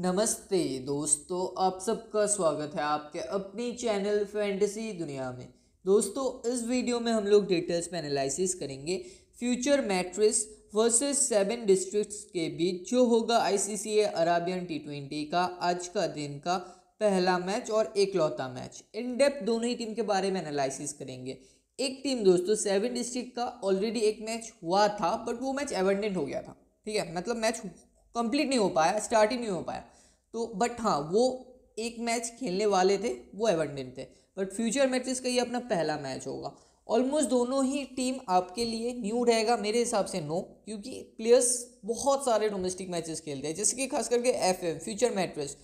नमस्ते दोस्तों आप सबका स्वागत है आपके अपनी चैनल फैंटेसी दुनिया में दोस्तों इस वीडियो में हम लोग डिटेल्स में एनालिसिस करेंगे future matrix versus seven districts के बीच जो होगा आईसीसी अराबियन टी ट्वेंटी का आज का दिन का पहला मैच और एकलौता मैच इन डेप्थ दोनों ही टीम के बारे में एनालिसिस करेंगे एक टीम दोस्तों सेवन डिस्ट्रिक्ट का ऑलरेडी एक मैच हुआ था बट वो मैच एवेंडेंट हो गया था ठीक है मतलब मैच कंप्लीट नहीं हो पाया स्टार्ट ही नहीं हो पाया तो बट हाँ वो एक मैच खेलने वाले थे वो एवंडन थे बट फ्यूचर मैचेस का ये अपना पहला मैच होगा ऑलमोस्ट दोनों ही टीम आपके लिए न्यू रहेगा मेरे हिसाब से नो क्योंकि प्लेयर्स बहुत सारे डोमेस्टिक मैचेस खेलते हैं जैसे कि खास करके एफ फ्यूचर मैट्रेस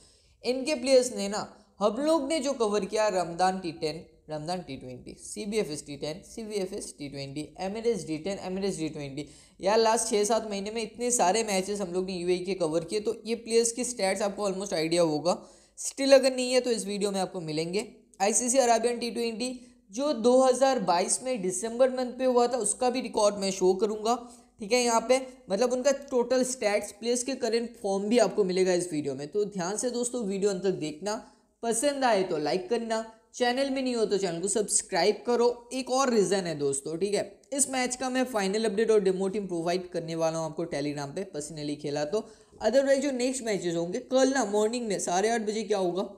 इनके प्लेयर्स ने ना हम लोग ने जो कवर किया Ramadan T ten Ramzan T twenty C B F S T ten C B F S T twenty M N S D ten M N S D twenty यार last छः सात महीने में इतने सारे मैचेस हम लोग ने यू e के कवर किए तो ये प्लेयर्स की स्टैट्स आपको ऑलमोस्ट आइडिया होगा स्टिल अगर नहीं है तो इस वीडियो में आपको मिलेंगे आईसीसी अराबियन टी ट्वेंटी जो 2022 में दिसंबर मंथ पे हुआ था उसका भी रिकॉर्ड मैं शो करूँगा ठीक है यहाँ पे मतलब उनका टोटल स्टैट्स प्लेस के करेंट फॉर्म भी आपको मिलेगा इस वीडियो में तो ध्यान से दोस्तों वीडियो अंत तक देखना पसंद आए तो लाइक करना चैनल में नहीं हो तो चैनल को सब्सक्राइब करो एक और रीज़न है दोस्तों ठीक है इस मैच का मैं फाइनल अपडेट और डेमो टीम प्रोवाइड करने वाला हूँ आपको टेलीग्राम पे पर्सनली खेला तो अदरवाइज जो नेक्स्ट मैचेस होंगे कल ना मॉर्निंग में साढ़े आठ बजे क्या होगा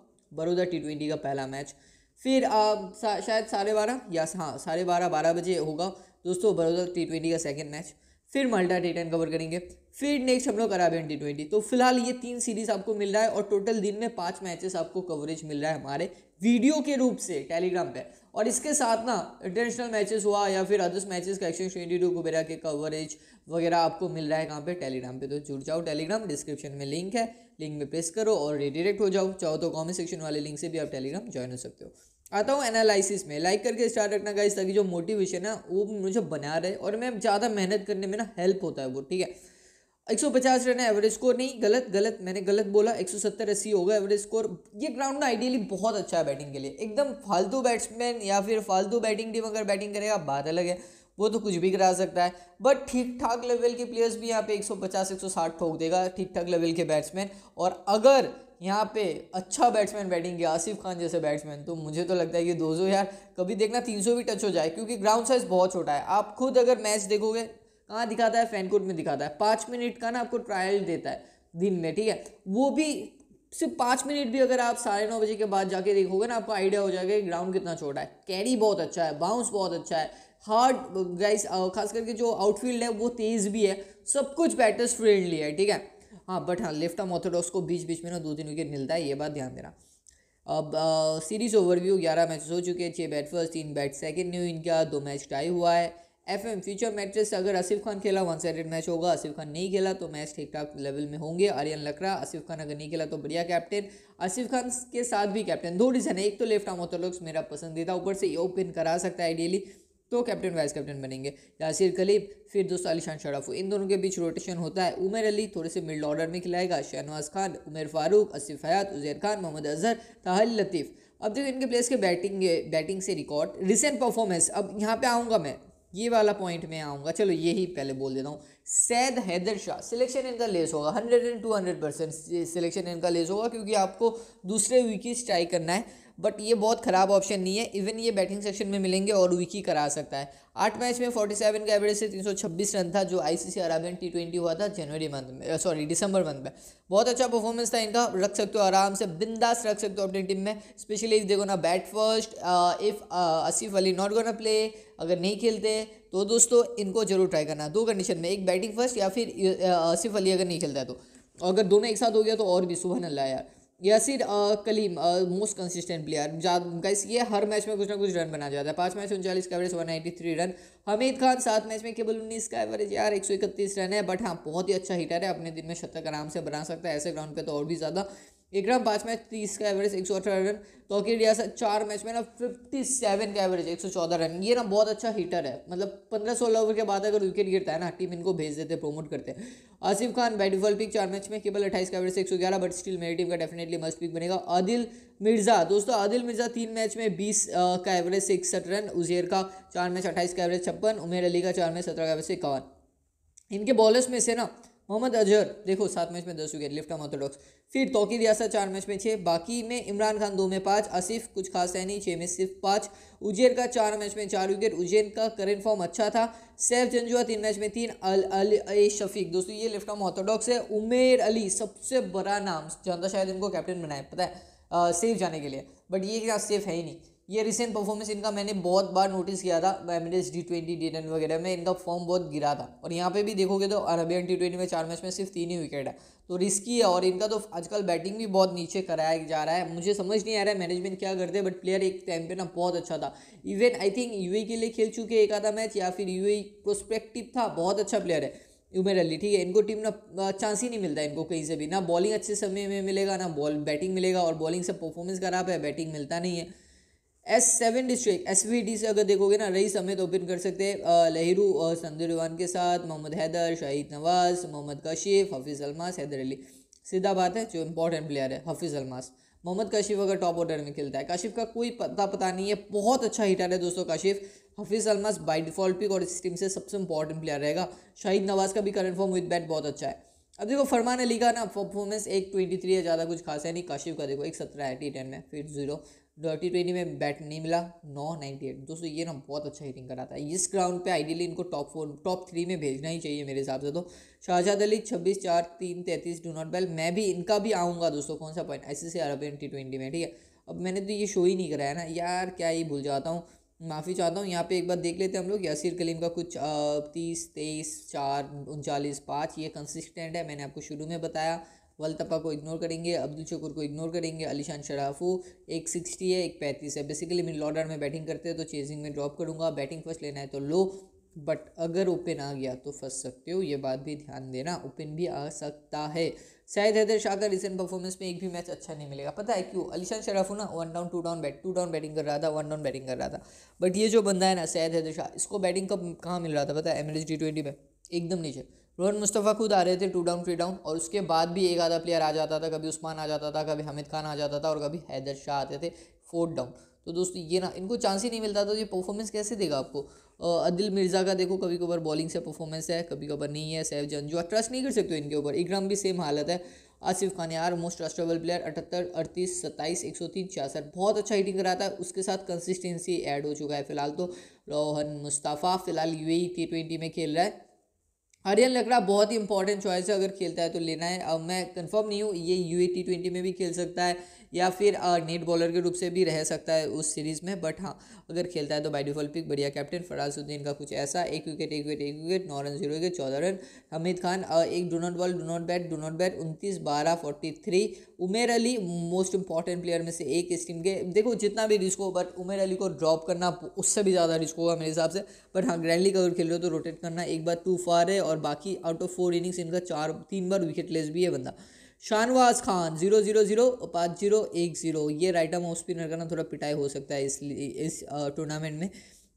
बड़ौदा टी ट्वेंटी का पहला मैच फिर आप सा, शायद साढ़े बारह या हाँ साढ़े बारह बारह बजे होगा दोस्तों बड़ौदा टी ट्वेंटी का सेकेंड मैच फिर माल्टा डे टेन कवर करेंगे फिर नेक्स्ट हम लोग अराबियन टी ट्वेंटी तो फिलहाल ये तीन सीरीज़ आपको मिल रहा है और टोटल दिन में पाँच मैचेस आपको कवरेज मिल रहा है हमारे वीडियो के रूप से टेलीग्राम पे और इसके साथ ना इंटरनेशनल मैचेस हुआ या फिर अदर्स मैचेस का एक्सचेंज ट्वेंटी टू वगैरह के कवरेज वगैरह आपको मिल रहा है कहाँ पे टेलीग्राम पे तो जुड़ जाओ टेलीग्राम डिस्क्रिप्शन में लिंक है लिंक में प्रेस करो और रिडिरेक्ट हो जाओ चाहो तो कॉमेंट सेक्शन वाले लिंक से भी आप टेलीग्राम ज्वाइन हो सकते हो आता हूँ एनालिसिस में लाइक करके स्टार्ट रखना गाइस ताकि जो मोटिवेशन है वो मुझे बना रहे और मैं ज़्यादा मेहनत करने में ना हेल्प होता है वो ठीक है 150 रन है एवरेज स्कोर नहीं गलत गलत मैंने गलत बोला 170 अस्सी होगा एवरेज स्कोर ये ग्राउंड ना आइडियली बहुत अच्छा है बैटिंग के लिए एकदम फालतू बैट्समैन या फिर फालतू बैटिंग टीम अगर बैटिंग करेगा बात अलग है वो तो कुछ भी करा सकता है बट ठीक ठाक लेवल के प्लेयर्स भी यहाँ पे 150 160 ठोक देगा ठीक ठाक लेवल के बैट्समैन और अगर यहाँ पे अच्छा बैट्समैन बैटिंग किया आसिफ खान जैसे बैट्समैन तो मुझे तो लगता है कि दो यार कभी देखना सौ भी टच हो जाए क्योंकि ग्राउंड साइज बहुत छोटा है आप खुद अगर मैच देखोगे कहाँ दिखाता है फैनकोट में दिखाता है पाँच मिनट का ना आपको ट्रायल देता है दिन में ठीक है वो भी सिर्फ पाँच मिनट भी अगर आप साढ़े नौ बजे के बाद जाके देखोगे ना आपको आइडिया हो जाएगा कि ग्राउंड कितना छोटा है कैरी बहुत अच्छा है बाउंस बहुत अच्छा है हार्ड गाइस खास करके जो आउटफील्ड है वो तेज़ भी है सब कुछ बैटर्स फ्रेंडली है ठीक है हाँ बट हाँ लेफ्ट आम ऑर्थोडॉक्स को बीच बीच में ना दो तीन विकेट मिलता है ये बात ध्यान देना अब सीरीज ओवरव्यू ग्यारह मैच हो चुके हैं छः बैट फर्स्ट तीन बैट सेकेंड न्यू इनका दो मैच टाई हुआ है एफ एम फ्यूचर मैचेस अगर आसिफ खान खेला वन साइडेड मैच होगा आसिफ खान नहीं खेला तो मैच ठीक ठाक लेवल में होंगे आर्यन लकड़ा आसिफ खान अगर नहीं खेला तो बढ़िया कैप्टन आसिफ खान के साथ भी कैप्टन दो रीज़न है एक तो लेफ्ट आर्म ऑर्थोडॉक्स मेरा पसंदीदा ऊपर से ये ओपन करा सकता है आइडियली तो कैप्टन वाइस कैप्टन बनेंगे यासिर कलीब फिर दोस्तों अलीशान शराफ इन दोनों के बीच रोटेशन होता है उमर अली थोड़े से मिड ऑर्डर में खिलाएगा शहनवाज खान उमर फारूक आसिफ हयात उजैर खान मोहम्मद अजहर ताहल लतीफ़ अब देखो इनके प्लेयर्स के बैटिंग बैटिंग से रिकॉर्ड रिसेंट परफॉर्मेंस अब यहाँ पे आऊँगा मैं ये वाला पॉइंट मैं आऊँगा चलो ये ही पहले बोल देता हूँ सैद हैदर शाह सिलेक्शन इनका लेस होगा hundred and two hundred percent selection इनका लेस होगा क्योंकि आपको दूसरे विकेट्स ट्राई करना है बट ये बहुत ख़राब ऑप्शन नहीं है इवन ये बैटिंग सेक्शन में मिलेंगे और विकी करा सकता है आठ मैच में 47 का एवरेज से 326 रन था जो आईसीसी अराबियन टी ट्वेंटी हुआ था जनवरी मंथ में सॉरी दिसंबर मंथ में बहुत अच्छा परफॉर्मेंस था इनका रख सकते हो आराम से बिंदास रख सकते हो अपनी टीम में स्पेशली देखो ना bat first if Asif Ali not gonna play अगर नहीं खेलते तो दोस्तों इनको जरूर ट्राई करना दो कंडीशन में एक बैटिंग फर्स्ट या फिर आसिफ अली अगर नहीं खेलता है तो अगर दोनों एक साथ हो गया तो और भी सुबह अल्लाह यार Yasir Kaleem most consistent player guys ये हर मैच में कुछ ना कुछ रन बना जाता है पांच मैच उनचालीस का average one ninety three run Hamid Khan सात मैच में केवल उन्नीस का एवरेज यार एक सौ इकतीस रन है बट हाँ बहुत ही अच्छा हिटर है अपने दिन में शतक आराम से बना सकता है ऐसे ग्राउंड पे तो और भी ज़्यादा एक ना पाँच मैच तीस का एवरेज एक सौ अठारह रन तोकिर रियाज चार मैच में ना फिफ्टी सेवन का एवरेज एक सौ चौदह रन ये ना बहुत अच्छा हीटर है मतलब पंद्रह सोलह ओवर के बाद अगर विकेट गिरता है ना टीम इनको भेज देते हैं प्रमोट करते हैं Asif Khan bat ball pick चार मैच में केवल अट्ठाईस का एवरेज एक सौ ग्यारह बट स्टिल मेरी टीम का डेफिनेटली मस्ट पिक बनेगा आदिल मिर्ज़ा दोस्तों आदिल मिर्ज़ा तीन मैच में बीस का एवरेज से इकसठ रन उजेर का चार मैच अट्ठाईस का एवरेज छप्पन उमेर अली का चार मैच सत्रह का एवरेज इक्यावन इनके बॉलर्स में से ना मोहम्मद अजहर देखो सात मैच में दस विकेट लेफ्ट आर्म ऑर्थोडॉक्स फिर तोकी रियासत चार मैच में छः बाकी में इमरान खान दो में पाँच आसिफ कुछ खास है नहीं छः में सिर्फ पाँच उजैन का चार मैच में चार विकेट उजैन का करेंट फॉर्म अच्छा था सैफ जंजुआ तीन मैच में तीन अल अल ए शफीक दोस्तों ये लेफ्ट आर्म ऑर्थोडॉक्स है उमेर अली सबसे बड़ा नाम जानता शायद इनको कैप्टन बनाए पता है सेफ जाने के लिए बट ये क्या सेफ है ही नहीं ये रिसेंट परफॉर्मेंस इनका मैंने बहुत बार नोटिस किया था M S D twenty D ten वगैरह में इनका फॉर्म बहुत गिरा था और यहाँ पे भी देखोगे तो अरबियन टी ट्वेंटी में चार मैच में सिर्फ तीन ही विकेट है तो रिस्की है और इनका तो आजकल बैटिंग भी बहुत नीचे कराया जा रहा है मुझे समझ नहीं आ रहा है मैनेजमेंट क्या करते हैं बट प्लेयर एक टाइम पे ना बहुत अच्छा था इवन आई थिंक यू के लिए खेल चुके एक आधा मैच या फिर यू प्रोस्पेक्टिव e था बहुत अच्छा प्लेयर है उमेर अली ठीक है इनको टीम ना चांस ही नहीं मिलता इनको कहीं से भी ना बॉलिंग अच्छे समय में मिलेगा ना बॉल बैटिंग मिलेगा और बॉलिंग से परफॉर्मेंस खराब है बैटिंग मिलता नहीं है S seven district S V D से अगर देखोगे ना रईस समेत ओपन कर सकते हैं लहरू और संदुरवान के साथ मोहम्मद हैदर शाहिद नवाज मोहम्मद कशिफ हफीज़ अलमास हैदर अली सीधा बात है जो इंपॉर्टेंट प्लेयर है हफीज़ अलमास मोहम्मद कशिफ अगर टॉप ऑर्डर में खेलता है कशिफ का कोई पता पता नहीं है बहुत अच्छा हिटर है दोस्तों Kashif Hafeez Almas by default pick और इस टीम से सबसे इंपॉर्टेंट प्लेयर रहेगा शाहिद नवाज का भी करंट फॉर्म विद बैट बहुत अच्छा है अब देखो फरमान अली का ना परफॉर्मेंस एक ट्वेंटी थ्री है ज़्यादा कुछ खास है नहीं काशिफ का देखो एक सत्रह है टी टेन में फिर जीरो टी ट्वेंटी में बैट नहीं मिला नौ नाइन्टी एट दोस्तों ये ना बहुत अच्छा हिटिंग कराता है इस ग्राउंड पे आइडियली इनको टॉप फोर टॉप थ्री में भेजना ही चाहिए मेरे हिसाब से तो शाहजाद अली छब्बीस चार तीन तैंतीस डू नॉट बैल मैं भी इनका भी आऊँगा दोस्तों कौन सा पॉइंट ऐसे से अरबियन टी ट्वेंटी में ठीक है अब मैंने तो ये शो ही नहीं कराया ना यार क्या ये भूल जाता हूँ माफ़ी चाहता हूँ यहाँ पे एक बार देख लेते हैं हम लोग यासिर कलीम का कुछ तीस तेईस चार उनचालीस पाँच ये कंसिस्टेंट है मैंने आपको शुरू में बताया वलतपा को इग्नोर करेंगे अब्दुल शकुर को इग्नोर करेंगे अलीशान शराफू एक सिक्सटी है एक पैंतीस है बेसिकली मिन लॉर्डर में बैटिंग करते हैं तो चेजिंग में ड्रॉप करूँगा बैटिंग फर्स्ट लेना है तो लो बट अगर ओपन आ गया तो फंस सकते हो ये बात भी ध्यान देना ओपन भी आ सकता है शायद हैदर शाह का रिसेंट परफॉर्मेंस में एक भी मैच अच्छा नहीं मिलेगा पता है क्यों अलीशान शराफू ना one down two down bat two down batting कर रहा था वन डाउन बैटिंग कर रहा था बट ये जो बंदा है ना शायद हैदर शाह इसको बैटिंग कब कहाँ मिल रहा था पता है एमरेज टी ट्वेंटी में एकदम नीचे रोहन मुस्तफ़ा खुद आ रहे थे टू डाउन थ्री डाउन और उसके बाद भी एक आधा प्लेयर आ जाता था कभी उस्मान आ जाता था कभी हमिद खान आ जाता था और कभी हैदर शाह आते थे फोर्थ डाउन तो दोस्तों ये ना इनको चांस ही नहीं मिलता तो ये परफॉर्मेंस कैसे देगा आपको अदिल मिर्ज़ा का देखो कभी कभार बॉलिंग से परफॉर्मेंस है कभी कभार नहीं है सैफ जो ट्रस्ट नहीं कर सकते इनके ऊपर इकराम भी सेम हालत है आसिफ खान यार मोस्ट ट्रस्टेबल प्लेयर अठहत्तर अड़तीस सत्ताईस एक सौ तीन छियासठ बहुत अच्छा हिटिंग कराता है उसके साथ कंसिस्टेंसी ऐड हो चुका है फिलहाल तो रोहन मुस्तफ़ा फ़िलहाल यू टी ट्वेंटी e में खेल रहा है हरियन लकड़ा बहुत ही इंपॉर्टेंट चॉइस है अगर खेलता है तो लेना है अब मैं कंफर्म नहीं हूँ ये यू ए टी ट्वेंटी में भी खेल सकता है या फिर नेट बॉलर के रूप से भी रह सकता है उस सीरीज़ में बट हाँ अगर खेलता है तो बाई डिफॉल्ट पिक बढ़िया कैप्टन फराजुद्दीन का कुछ ऐसा एक विकेट एक विकेट एक विकेट नौ रन जीरो विकेट चौदह रन हमिद खान एक do not bowl do not bat do not bat उनतीस बारह forty three Umer Ali most important player में से एक इस टीम के देखो जितना भी रिस्क हो बट उमेर अली को ड्रॉप करना उससे भी ज़्यादा रिस्क होगा मेरे हिसाब से बट हाँ ग्रैंडली का अगर खेल रहे हो तो रोटेट करना एक बार टू फार है और बाकी आउट ऑफ फोर इनिंग्स इनका चार तीन बार विकेट लेस भी है बंदा Shahnawaz Khan zero zero zero पाँच जीरो एक जीरो ये राइट आर्म ऑफ स्पिनर का ना थोड़ा पिटाई हो सकता है इसलिए इस टूर्नामेंट में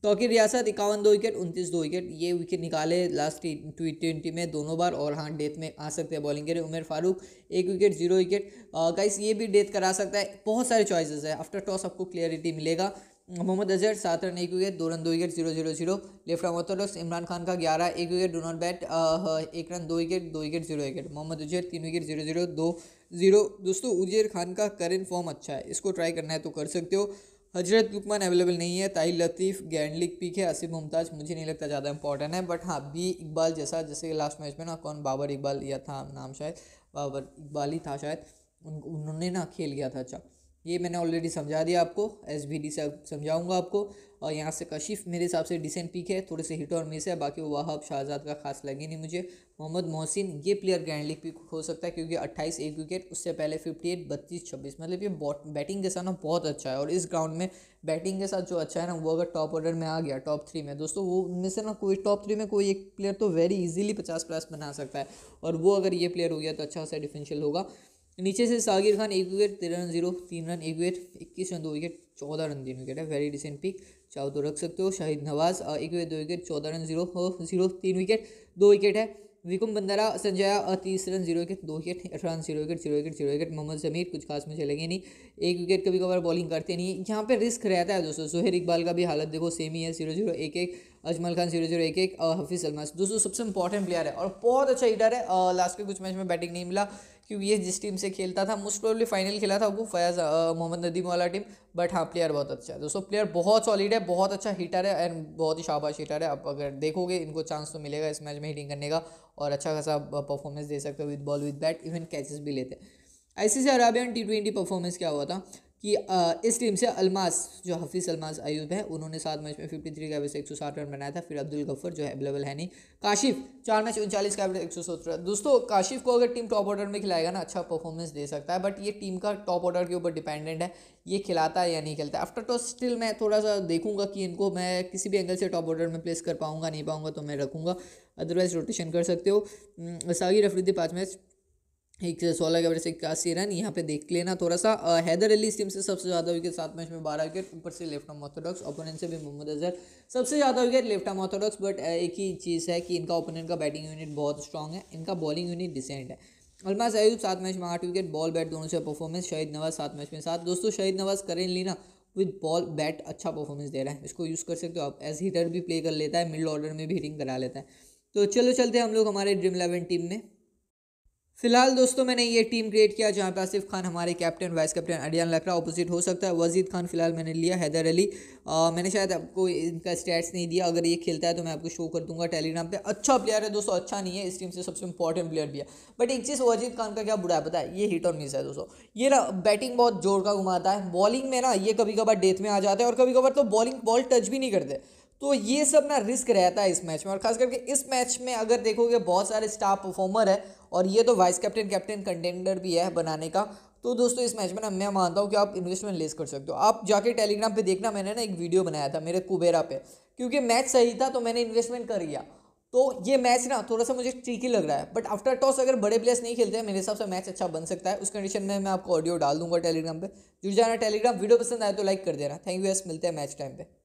तो आखिर रियासत इक्यावन दो विकेट उनतीस दो विकेट ये विकेट निकाले लास्ट टी ट्वेंटी में दोनों बार और हाँ डेथ में आ सकते हैं बॉलिंग के लिए उमर फारूक एक विकेट जीरो विकेट गाइस ये भी डेथ करा सकता है बहुत सारे चॉइसेस है आफ्टर टॉस आपको क्लियरिटी मिलेगा मोहम्मद अजहर सात रन एक विकेट दो रन दो wicket zero zero zero left arm orthodox Imran Khan का ग्यारह एक विकेट डो नॉट बैट एक रन दो विकेट दो wicket zero wicket Mohammad Uzair तीन विकेट जीरो जीरो दो जीरो दोस्तों उजैर खान का करेंट फॉर्म अच्छा है इसको ट्राई करना है तो कर सकते हो हजरत लुकमान अवेलेबल नहीं है ताई लतीफ़ गैंडलिक पीक है आसिफ मुमताज मुझे नहीं लगता ज़्यादा इंपॉर्टेंट है बट हाँ बी इकबाल जैसा जैसे लास्ट मैच में ना कौन बाबर इकबाल या था नाम शायद बाबर इकबाल ही था शायद उन, उन्होंने ना खेल गया था अच्छा ये मैंने ऑलरेडी समझा दिया आपको एस बी डी से समझाऊंगा आपको और यहाँ से कशिफ मेरे हिसाब से डिसेंट पिक है थोड़े से हिट और मिस है बाकी वाहब शाहजाद का खास लगे नहीं मुझे मोहम्मद मोहसिन ये प्लेयर ग्रैंड लीग पिक हो सकता है क्योंकि 28 एक विकेट उससे पहले 58 बत्तीस छब्बीस मतलब ये बैटिंग के साथ ना बहुत अच्छा है और इस ग्राउंड में बैटिंग के साथ जो अच्छा है ना वो अगर टॉप ऑर्डर में आ गया टॉप थ्री में दोस्तों वो उनमें से ना कोई टॉप थ्री में कोई एक प्लेयर तो वेरी इजीली पचास प्लस बना सकता है और वो अगर ये प्लेयर हो गया तो अच्छा सा डिफेंशियल होगा नीचे से सागिर खान एक विकेट तेरह रन जीरो तीन रन एक विकेट इक्कीस रन दो विकेट चौदह रन तीन विकेट है वेरी डिसेंट पिक चाहो तो रख सकते हो शाहिद नवाज एक विकेट दो विकेट चौदह रन जीरो जीरो तीन विकेट दो विकेट है विकम बंदारा संजया तीस रन जीरो विकेट दो विकेट अठारह run zero wicket zero wicket zero wicket Mohammad Zameer कुछ खास में चलेंगे नहीं एक विकेट कभी कभार बॉलिंग करते नहीं यहाँ पर रिस्क रहता है दोस्तों सोहेर इकबाल का भी हालत देखो सेम ही है जीरो जीरो एक एक अजमल खान जीरो जीरो एक एक हफीज़ सलमान दोस्तों सबसे इंपॉर्टेंट प्लेयर है और बहुत अच्छा हीटर है लास्ट के कुछ मैच में बैटिंग नहीं मिला क्योंकि ये जिस टीम से खेलता था मोस्ट प्रोबली फाइनल खेला था वो फयाज मोहम्मद नदीम वाला टीम बट हाँ प्लेयर बहुत अच्छा है दोस्तों प्लेयर बहुत सॉलिड है बहुत अच्छा हीटर है एंड बहुत ही शाबाश हीटर है आप अगर देखोगे इनको चांस तो मिलेगा इस मैच में हीटिंग करने का और अच्छा खासा परफॉर्मेंस दे सकते हो with ball with bat even catches भी लेते हैं ICC Arabian T twenty performance क्या हुआ था कि इस टीम से अलमास जो हफीज़ अलमास अयूब है उन्होंने सात मैच में फिफ्टी थ्री का एवरेज एक सौ साठ रन बनाया था फिर अब्दुल गफ़र जो है अवेलेबल है नहीं काशिफ चार मैच उनचालीस का एवरेज एक सौ सत्रह दोस्तों काशिफ को अगर टीम टॉप ऑर्डर में खिलाएगा ना अच्छा परफॉर्मेंस दे सकता है बट ये टीम का टॉप ऑर्डर के ऊपर डिपेंडेंट है ये खिलाता है या नहीं खेलता आफ्टर टॉस स्टिल मैं थोड़ा सा देखूंगा कि इनको मैं किसी भी एंगल से टॉप ऑर्डर में प्लेस कर पाऊँगा नहीं पाऊंगा तो मैं रखूँगा अदरवाइज रोटेशन कर सकते हो सागिर अफरीदी पाँच मैच एक से सोलह के एवरेज से इक्यासी रन यहाँ पे देख लेना थोड़ा सा आ, हैदर अली टीम से सबसे ज़्यादा विकेट सात मैच में बारह विकेट ऊपर से लेफ्ट आर्म ऑर्थोडॉक्स ओपोनेंट से भी मोहम्मद अजहर सबसे ज़्यादा wicket left arm orthodox but एक ही चीज़ है कि इनका ओपोनेंट का बैटिंग यूनिट बहुत स्ट्रॉग है इनका बॉलिंग यूनिट डिसेंट है अलमा अयूब सात मैच में आठ विकेट बॉल बैट दोनों से परफॉर्मेंस शहीद नवाज सात मैच में सात दोस्तों शहीद नवाज करें लीना विद बॉल बैट अच्छा परफॉर्मेंस दे रहा है इसको यूज़ कर सकते हो आप एज हीटर भी प्ले कर लेता है मिडल ऑर्डर में भी हिटिंग करा लेता है तो चलो चलते हैं हम लोग हमारे ड्रीम इलेवन टीम में फिलहाल दोस्तों मैंने ये टीम क्रिएट किया जहाँ पे आसिफ खान हमारे captain vice captain Aryan Lakra opposite हो सकता है वजीद खान फिलहाल मैंने लिया हैदर अली आ, मैंने शायद आपको इनका स्टैट्स नहीं दिया अगर ये खेलता है तो मैं आपको शो कर दूंगा टेलीग्राम पे अच्छा प्लेयर है दोस्तों अच्छा नहीं है इस टीम से सबसे इंपॉर्टेंट प्लेयर भी है बट एक चीज़ वजीद खान का क्या बुरा है पता है ये हिट और मिस है दोस्तों ये ना बैटिंग बहुत जोर का घुमाता है बॉलिंग में ना ये कभी कभार डेथ में आ जाता है और कभी कभार तो बॉलिंग बॉल टच भी नहीं करते तो ये सब ना रिस्क रहता है इस मैच में और खास करके इस मैच में अगर देखोगे बहुत सारे स्टार परफॉर्मर है और ये तो वाइस कैप्टन कैप्टन कंटेंडर भी है बनाने का तो दोस्तों इस मैच में ना मैं मानता हूँ कि आप इन्वेस्टमेंट लेस कर सकते हो आप जाके टेलीग्राम पे देखना मैंने ना एक वीडियो बनाया था मेरे कुबेरा पे क्योंकि मैच सही था तो मैंने इन्वेस्टमेंट कर लिया तो ये मैच ना थोड़ा सा मुझे ही लग रहा है बट आफ्टर टॉस अगर बड़े प्लेयर्स नहीं खेलते हैं मेरे हिसाब से मैच अच्छा बन सकता है उस कंडीशन में मैं आपको ऑडियो डाल दूंगा टेलीग्राम पर जुड़ जाना टेलीग्राम वीडियो पसंद आए तो लाइक कर देना थैंक यू यस मिलते हैं मैच टाइम पर